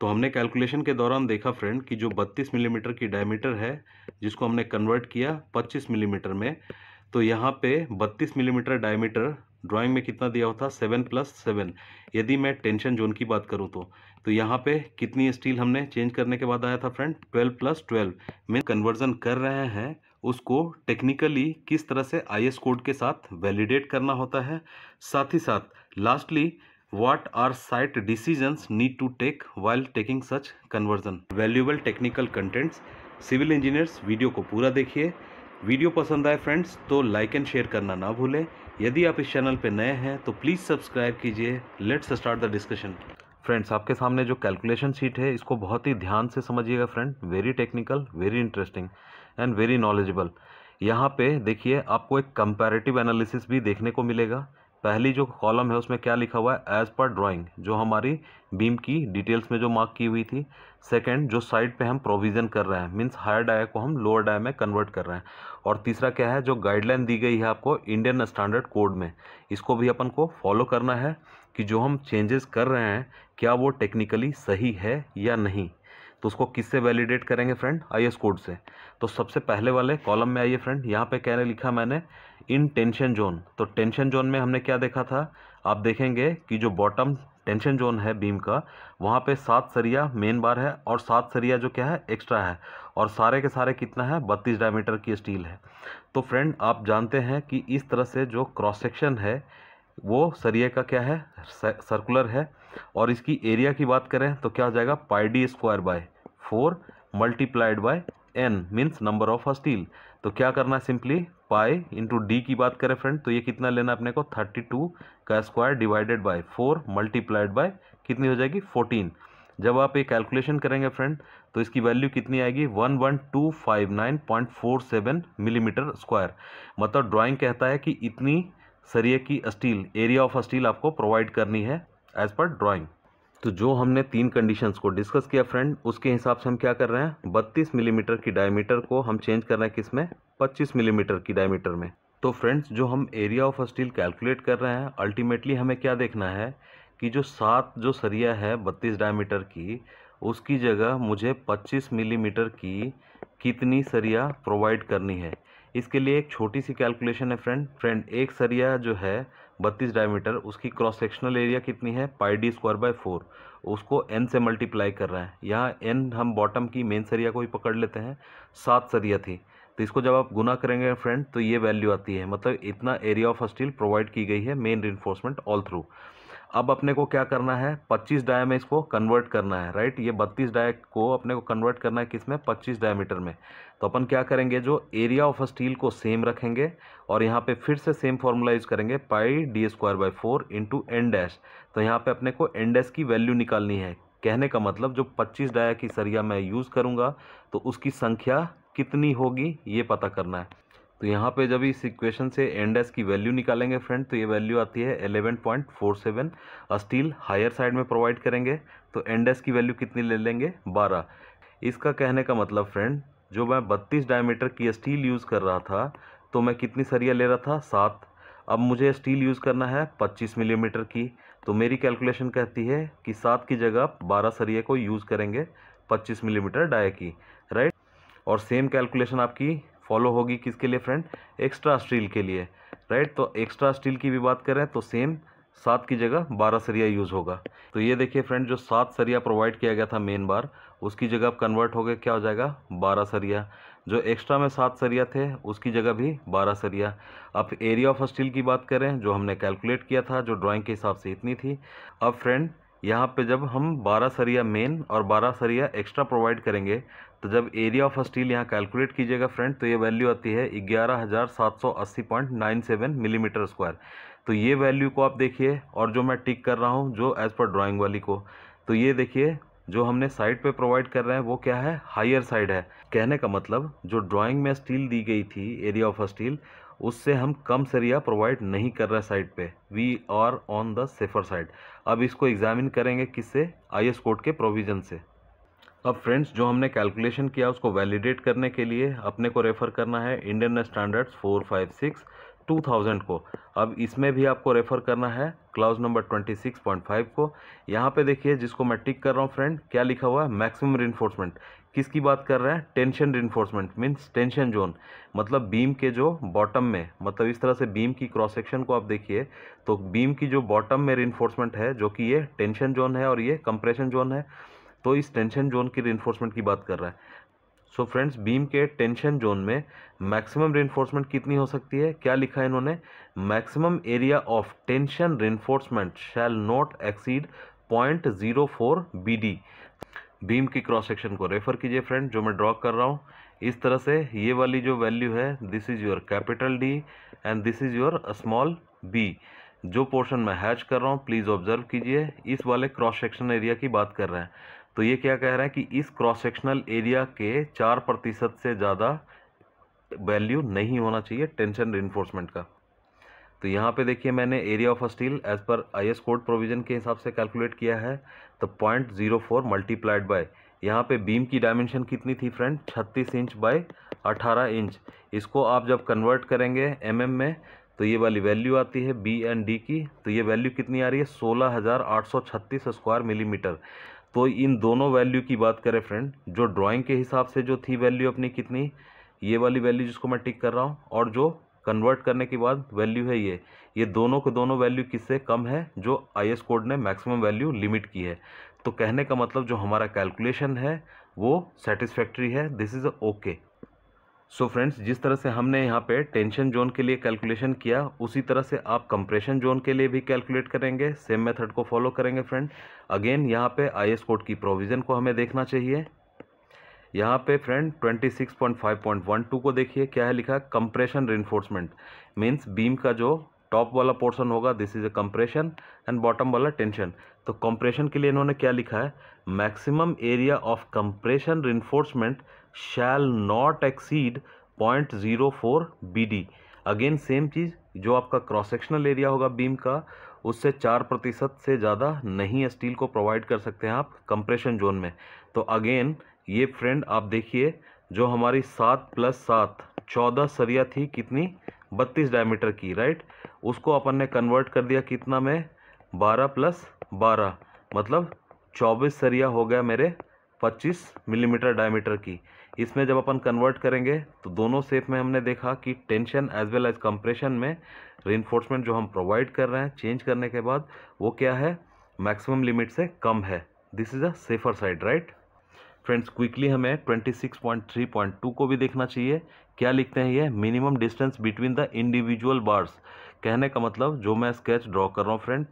तो हमने कैलकुलेशन के दौरान देखा फ्रेंड कि जो 32 मिलीमीटर की डायमीटर है जिसको हमने कन्वर्ट किया 25 मिलीमीटर में तो यहाँ पे 32 मिलीमीटर डायमीटर ड्राइंग में कितना दिया होता सेवन प्लस सेवन यदि मैं टेंशन जोन की बात करूँ तो तो यहाँ पे कितनी स्टील हमने चेंज करने के बाद आया था फ्रेंड ट्वेल्व प्लस ट्वेल्व में कन्वर्जन कर रहे हैं उसको टेक्निकली किस तरह से आई कोड के साथ वैलिडेट करना होता है साथ ही साथ lastly what are site decision need to take while taking such conversion valuable technical contents civil engineers video को पूरा देखिए वीडियो पसंद आए फ्रेंड्स तो लाइक एंड शेयर करना ना भूलें यदि आप इस चैनल पर नए हैं तो प्लीज़ सब्सक्राइब कीजिए let's start the discussion friends आपके सामने जो कैलकुलेशन शीट है इसको बहुत ही ध्यान से समझिएगा friend very technical very interesting and very knowledgeable यहाँ पे देखिए आपको एक कंपैरेटिव एनालिसिस भी देखने को मिलेगा पहली जो कॉलम है उसमें क्या लिखा हुआ है एज़ पर ड्राइंग जो हमारी बीम की डिटेल्स में जो मार्क की हुई थी सेकंड जो साइड पे हम प्रोविज़न कर रहे हैं मींस हायर डाया को हम लोअर डाया में कन्वर्ट कर रहे हैं और तीसरा क्या है जो गाइडलाइन दी गई है आपको इंडियन स्टैंडर्ड कोड में इसको भी अपन को फॉलो करना है कि जो हम चेंजेस कर रहे हैं क्या वो टेक्निकली सही है या नहीं तो उसको किससे वैलिडेट करेंगे फ्रेंड आई कोड से तो सबसे पहले वाले कॉलम में आइए फ्रेंड यहाँ पर क्या लिखा मैंने इन टेंशन जोन तो टेंशन जोन में हमने क्या देखा था आप देखेंगे कि जो बॉटम टेंशन जोन है बीम का वहाँ पे सात सरिया मेन बार है और सात सरिया जो क्या है एक्स्ट्रा है और सारे के सारे कितना है बत्तीस डायमीटर की स्टील है तो फ्रेंड आप जानते हैं कि इस तरह से जो क्रॉस सेक्शन है वो सरिया का क्या है सर्कुलर है और इसकी एरिया की बात करें तो क्या हो जाएगा pi D square by four multiplied by N means number of steel तो क्या करना है सिंपली पाई इंटू डी की बात करें फ्रेंड तो ये कितना लेना अपने को थर्टी टू का square divided by four multiplied by कितनी हो जाएगी फोर्टीन जब आप ये कैलकुलेशन करेंगे फ्रेंड तो इसकी वैल्यू कितनी आएगी one one two five nine point four seven millimetre square मतलब ड्राइंग कहता है कि इतनी सरिये की स्टील एरिया ऑफ स्टील आपको प्रोवाइड करनी है एज पर ड्राॅइंग तो जो हमने तीन कंडीशंस को डिस्कस किया फ्रेंड उसके हिसाब से हम क्या कर रहे हैं 32 मिलीमीटर की डायमीटर को हम चेंज कर रहे हैं किस में 25 मिलीमीटर की डायमीटर में तो फ्रेंड्स जो हम एरिया ऑफ स्टील कैलकुलेट कर रहे हैं अल्टीमेटली हमें क्या देखना है कि जो सात जो सरिया है बत्तीस डायमीटर की उसकी जगह मुझे पच्चीस मिलीमीटर की कितनी सरिया प्रोवाइड करनी है इसके लिए एक छोटी सी कैलकुलेशन है फ्रेंड फ्रेंड एक सरिया जो है बत्तीस डायमीटर उसकी क्रॉस सेक्शनल एरिया कितनी है pi D square by four उसको एन से मल्टीप्लाई कर रहा है यहाँ एन हम बॉटम की मेन सरिया को ही पकड़ लेते हैं सात सरिया थी तो इसको जब आप गुना करेंगे फ्रेंड तो ये वैल्यू आती है मतलब इतना एरिया ऑफ स्टील प्रोवाइड की गई है मेन रिन्फोर्समेंट ऑल थ्रू अब अपने को क्या करना है 25 डाया में इसको कन्वर्ट करना है राइट ये 32 डाया को अपने को कन्वर्ट करना है किस में पच्चीस डायमीटर में तो अपन क्या करेंगे जो एरिया ऑफ स्टील को सेम रखेंगे और यहाँ पे फिर से सेम फार्मूला यूज़ करेंगे pi D square by four into N dash तो यहाँ पे अपने को एन डैश की वैल्यू निकालनी है कहने का मतलब जो पच्चीस डाया की सरिया मैं यूज़ करूँगा तो उसकी संख्या कितनी होगी ये पता करना है तो यहाँ पे जब इस इक्वेशन से एंड एस की वैल्यू निकालेंगे फ्रेंड तो ये वैल्यू आती है 11.47 स्टील हायर साइड में प्रोवाइड करेंगे तो एंड एस की वैल्यू कितनी ले लेंगे 12 इसका कहने का मतलब फ्रेंड जो मैं 32 डायमीटर की स्टील यूज़ कर रहा था तो मैं कितनी सरिया ले रहा था सात अब मुझे स्टील यूज़ करना है पच्चीस मिलीमीटर की तो मेरी कैलकुलेशन कहती है कि सात की जगह बारह सरिया को यूज़ करेंगे पच्चीस मिलीमीटर डाई की राइट और सेम कैलकुलेशन आपकी फॉलो होगी किसके लिए फ्रेंड एक्स्ट्रा स्टील के लिए राइट तो एक्स्ट्रा स्टील की भी बात करें तो सेम सात की जगह बारह सरिया यूज़ होगा तो ये देखिए फ्रेंड जो सात सरिया प्रोवाइड किया गया था मेन बार उसकी जगह अब कन्वर्ट हो गया क्या हो जाएगा बारह सरिया जो एक्स्ट्रा में सात सरिया थे उसकी जगह भी बारह सरिया अब एरिया ऑफ स्टील की बात करें जो हमने कैलकुलेट किया था जो ड्राइंग के हिसाब से इतनी थी अब फ्रेंड यहाँ पे जब हम बारह सरिया मेन और बारह सरिया एक्स्ट्रा प्रोवाइड करेंगे तो जब एरिया ऑफ स्टील यहाँ कैलकुलेट कीजिएगा फ्रेंड तो ये वैल्यू आती है ग्यारह हज़ार सात सौ अस्सी point nine seven millimetre square तो ये वैल्यू को आप देखिए और जो मैं टिक कर रहा हूँ जो एज़ पर ड्राॅइंग वाली को तो ये देखिए जो हमने साइड पे प्रोवाइड कर रहे हैं वो क्या है हायर साइड है कहने का मतलब जो ड्राइंग में स्टील दी गई थी एरिया ऑफ स्टील उससे हम कम सरिया प्रोवाइड नहीं कर रहे साइड पे we are on the safer side अब इसको एग्जामिन करेंगे किससे आई एस कोड के प्रोविज़न से अब फ्रेंड्स जो हमने कैलकुलेशन किया उसको वैलिडेट करने के लिए अपने को रेफ़र करना है Indian standards four five six two thousand को अब इसमें भी आपको रेफ़र करना है clause number twenty six point five को यहाँ पे देखिए जिसको मैं टिक कर रहा हूँ फ्रेंड क्या लिखा हुआ है मैक्सिमम रिन्फोर्समेंट किसकी बात कर रहे हैं tension reinforcement means tension zone मतलब बीम के जो बॉटम में मतलब इस तरह से बीम की क्रॉस सेक्शन को आप देखिए तो बीम की जो बॉटम में रिन्फोर्समेंट है जो कि ये टेंशन जोन है और ये कंप्रेशन जोन है तो इस टेंशन जोन की रिन्फोर्समेंट की बात कर रहा है सो फ्रेंड्स बीम के टेंशन जोन में मैक्सिमम रेनफोर्समेंट कितनी हो सकती है क्या लिखा है इन्होंने maximum area of tension reinforcement shall not exceed point zero four B D beam की क्रॉस सेक्शन को रेफर कीजिए फ्रेंड जो मैं ड्रॉ कर रहा हूँ इस तरह से ये वाली जो वैल्यू है this is your capital D and this is your small B जो पोर्शन मैं हैच कर रहा हूँ प्लीज़ ऑब्जर्व कीजिए इस वाले क्रॉस सेक्शन एरिया की बात कर रहे हैं तो ये क्या कह रहे हैं कि इस क्रॉस सेक्शनल एरिया के चार प्रतिशत से ज़्यादा वैल्यू नहीं होना चाहिए टेंशन रिन्फोर्समेंट का तो यहाँ पे देखिए मैंने area of steel as per I S code provision के हिसाब से कैलकुलेट किया है तो point zero four multiplied by यहाँ पे बीम की डायमेंशन कितनी थी फ्रेंड छत्तीस इंच बाय अठारह इंच इसको आप जब कन्वर्ट करेंगे एम mm में तो ये वाली वैल्यू आती है बी एंड डी की तो ये वैल्यू कितनी आ रही है 16,836 स्क्वायर मिलीमीटर तो इन दोनों वैल्यू की बात करें फ्रेंड जो ड्राइंग के हिसाब से जो थी वैल्यू अपनी कितनी ये वाली वैल्यू जिसको मैं टिक कर रहा हूँ और जो कन्वर्ट करने के बाद वैल्यू है ये ये दोनों के दोनों वैल्यू किससे कम है जो आई कोड ने मैक्सिमम वैल्यू लिमिट की है तो कहने का मतलब जो हमारा कैलकुलेशन है वो सेटिस्फैक्ट्री है this is okay so friends जिस तरह से हमने यहाँ पे टेंशन जोन के लिए कैलकुलेशन किया उसी तरह से आप कंप्रेशन जोन के लिए भी कैलकुलेट करेंगे सेम मेथड को फॉलो करेंगे फ्रेंड अगेन यहाँ पे आई कोड की प्रोविज़न को हमें देखना चाहिए यहाँ पे फ्रेंड 26.5.12 को देखिए क्या है लिखा है कंप्रेशन रेनफोर्समेंट मीन्स बीम का जो टॉप वाला पोर्शन होगा this is a compression and bottom वाला टेंशन तो कंप्रेशन के लिए इन्होंने क्या लिखा है maximum area of compression reinforcement shall not exceed point zero four B D again same चीज़ जो आपका क्रॉस सेक्शनल एरिया होगा बीम का उससे चार प्रतिशत से ज़्यादा नहीं स्टील को प्रोवाइड कर सकते हैं आप कंप्रेशन जोन में तो अगेन ये फ्रेंड आप देखिए जो हमारी सात प्लस सात चौदह सरिया थी कितनी बत्तीस डायमीटर की राइट उसको अपन ने कन्वर्ट कर दिया कितना में बारह प्लस बारह मतलब चौबीस सरिया हो गया मेरे पच्चीस मिलीमीटर डायमीटर की इसमें जब अपन कन्वर्ट करेंगे तो दोनों सेप में हमने देखा कि tension as well as compression में रेनफोर्समेंट जो हम प्रोवाइड कर रहे हैं चेंज करने के बाद वो क्या है मैक्सिमम लिमिट से कम है this is a safer side right friends quickly हमें twenty six point three point two को भी देखना चाहिए क्या लिखते हैं ये minimum distance between the individual bars कहने का मतलब जो मैं स्केच ड्रॉ कर रहा हूँ फ्रेंड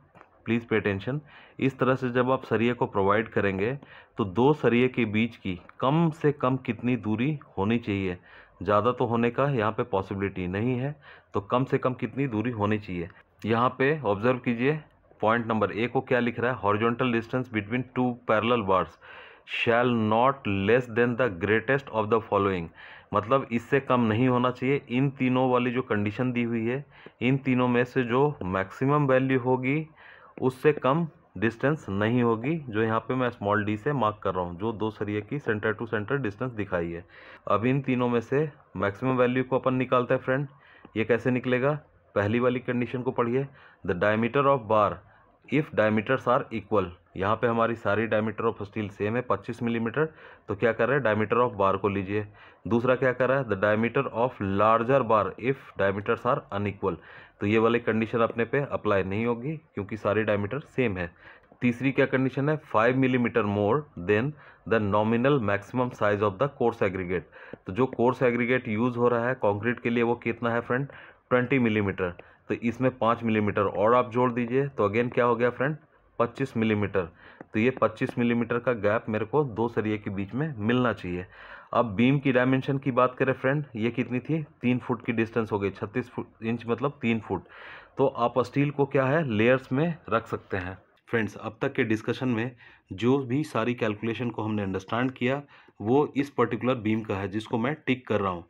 प्लीज़ पे अटेंशन इस तरह से जब आप सरिये को प्रोवाइड करेंगे तो दो सरिये के बीच की कम से कम कितनी दूरी होनी चाहिए ज़्यादा तो होने का यहाँ पे पॉसिबिलिटी नहीं है तो कम से कम कितनी दूरी होनी चाहिए यहाँ पे ऑब्ज़र्व कीजिए पॉइंट नंबर ए को क्या लिख रहा है horizontal distance between two parallel bars shall not less than the greatest of the following मतलब इससे कम नहीं होना चाहिए इन तीनों वाली जो कंडीशन दी हुई है इन तीनों में से जो मैक्सिमम वैल्यू होगी उससे कम डिस्टेंस नहीं होगी जो यहाँ पे मैं स्मॉल डी से मार्क कर रहा हूँ जो दो सरिये की सेंटर टू सेंटर डिस्टेंस दिखाई है अब इन तीनों में से मैक्सिमम वैल्यू को अपन निकालते हैं फ्रेंड ये कैसे निकलेगा पहली वाली कंडीशन को पढ़िए the diameter of bar if diameters are equal यहाँ पे हमारी सारी डायमीटर ऑफ स्टील सेम है 25 मिलीमीटर तो क्या कर रहे हैं डायमीटर ऑफ बार को लीजिए दूसरा क्या कर रहा है the diameter of larger bar if diameters are unequal तो ये वाली कंडीशन अपने पे अप्लाई नहीं होगी क्योंकि सारी डायमीटर सेम है तीसरी क्या कंडीशन है five millimetre more than the nominal maximum size of the coarse aggregate तो जो कोर्स एग्रीगेट यूज़ हो रहा है कॉन्क्रीट के लिए वो कितना है फ्रेंड ट्वेंटी मिलीमीटर mm. तो इसमें पाँच मिलीमीटर और आप जोड़ दीजिए तो अगेन क्या हो गया फ्रेंड पच्चीस मिलीमीटर तो ये पच्चीस मिलीमीटर का गैप मेरे को दो सरिये के बीच में मिलना चाहिए अब बीम की डायमेंशन की बात करें फ्रेंड ये कितनी थी तीन फुट की डिस्टेंस हो गई छत्तीस फुट इंच मतलब तीन फुट तो आप स्टील को क्या है लेयर्स में रख सकते हैं फ्रेंड्स अब तक के डिस्कशन में जो भी सारी कैलकुलेशन को हमने अंडरस्टैंड किया वो इस पर्टिकुलर बीम का है जिसको मैं टिक कर रहा हूँ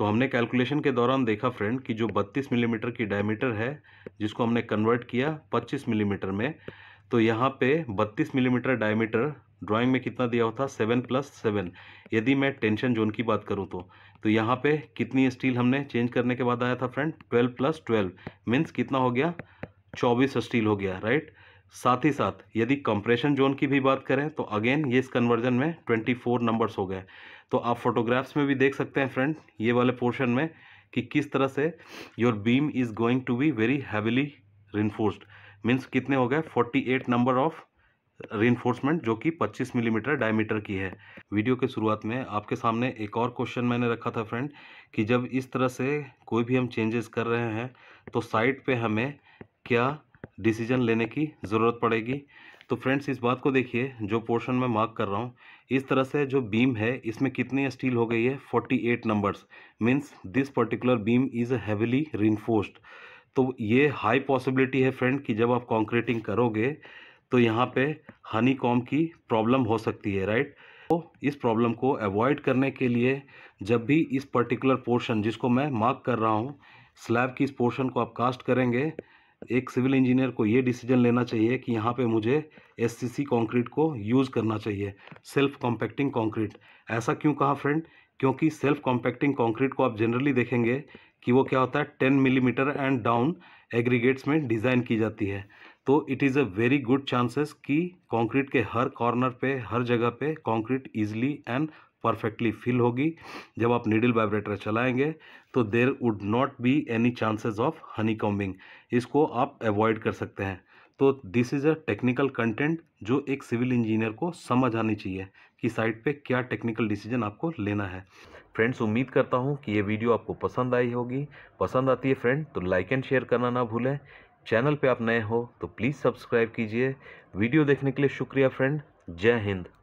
तो हमने कैलकुलेशन के दौरान देखा फ्रेंड कि जो 32 मिलीमीटर mm की डायमीटर है जिसको हमने कन्वर्ट किया 25 मिलीमीटर mm में तो यहाँ पे 32 मिलीमीटर mm डायमीटर ड्राइंग में कितना दिया होता सेवन प्लस सेवन यदि मैं टेंशन जोन की बात करूँ तो तो यहाँ पे कितनी स्टील हमने चेंज करने के बाद आया था friend twelve plus twelve means कितना हो गया चौबीस स्टील हो गया राइट साथ ही साथ यदि कंप्रेशन जोन की भी बात करें तो अगेन ये इस कन्वर्जन में 24 नंबर्स हो गए तो आप फोटोग्राफ्स में भी देख सकते हैं फ्रेंड ये वाले पोर्शन में कि किस तरह से your beam is going to be very heavily reinforced means कितने हो गए 48 नंबर ऑफ रिनफोर्समेंट जो कि 25 मिलीमीटर mm डायमीटर की है वीडियो के शुरुआत में आपके सामने एक और क्वेश्चन मैंने रखा था फ्रेंड कि जब इस तरह से कोई भी हम चेंजेस कर रहे हैं तो साइड पे हमें क्या डिसीजन लेने की ज़रूरत पड़ेगी तो फ्रेंड्स इस बात को देखिए जो पोर्शन मैं मार्क कर रहा हूँ इस तरह से जो बीम है इसमें कितनी स्टील हो गई है 48 numbers means this particular beam is heavily reinforced तो ये हाई पॉसिबिलिटी है फ्रेंड कि जब आप कॉन्क्रीटिंग करोगे तो यहाँ पे हनी कॉम की प्रॉब्लम हो सकती है राइट तो इस प्रॉब्लम को अवॉइड करने के लिए जब भी इस पर्टिकुलर पोर्शन जिसको मैं मार्क कर रहा हूँ स्लैब की इस पोर्शन को आप कास्ट करेंगे एक सिविल इंजीनियर को ये डिसीजन लेना चाहिए कि यहाँ पे मुझे एससीसी कंक्रीट को यूज़ करना चाहिए सेल्फ कॉम्पैक्टिंग कंक्रीट ऐसा क्यों कहा फ्रेंड क्योंकि सेल्फ कॉम्पैक्टिंग कंक्रीट को आप जनरली देखेंगे कि वो क्या होता है ten millimetre and down aggregates में डिज़ाइन की जाती है तो it is a very good chances कि कंक्रीट के हर कॉर्नर पे हर जगह पे concrete easily and perfectly fill होगी जब आप नीडल वाइब्रेटर चलाएंगे तो there would not be any chances of honeycombing इसको आप अवॉइड कर सकते हैं तो this is a technical content जो एक सिविल इंजीनियर को समझ आनी चाहिए कि साइट पे क्या टेक्निकल डिसीजन आपको लेना है फ्रेंड्स उम्मीद करता हूँ कि ये वीडियो आपको पसंद आई होगी पसंद आती है फ्रेंड तो लाइक एंड शेयर करना ना भूलें चैनल पे आप नए हो तो प्लीज़ सब्सक्राइब कीजिए वीडियो देखने के लिए शुक्रिया फ्रेंड जय हिंद